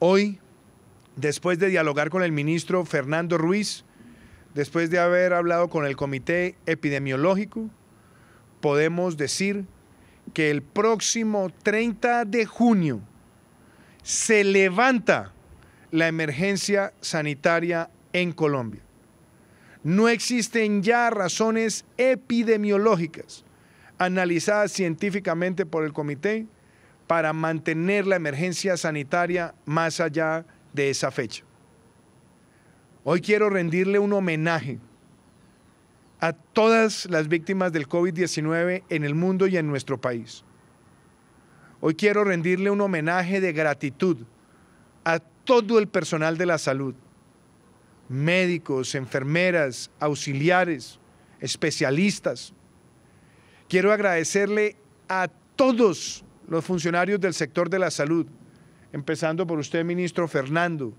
Hoy, después de dialogar con el ministro Fernando Ruiz, después de haber hablado con el comité epidemiológico, podemos decir que el próximo 30 de junio se levanta la emergencia sanitaria en Colombia. No existen ya razones epidemiológicas analizadas científicamente por el comité para mantener la emergencia sanitaria más allá de esa fecha. Hoy quiero rendirle un homenaje a todas las víctimas del COVID-19 en el mundo y en nuestro país. Hoy quiero rendirle un homenaje de gratitud a todo el personal de la salud, médicos, enfermeras, auxiliares, especialistas. Quiero agradecerle a todos los funcionarios del sector de la salud, empezando por usted, ministro Fernando,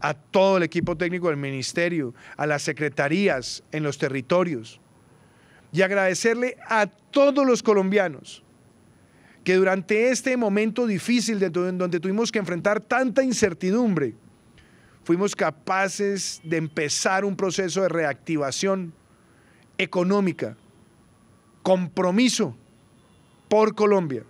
a todo el equipo técnico del ministerio, a las secretarías en los territorios, y agradecerle a todos los colombianos que durante este momento difícil en donde tuvimos que enfrentar tanta incertidumbre, fuimos capaces de empezar un proceso de reactivación económica, compromiso por Colombia.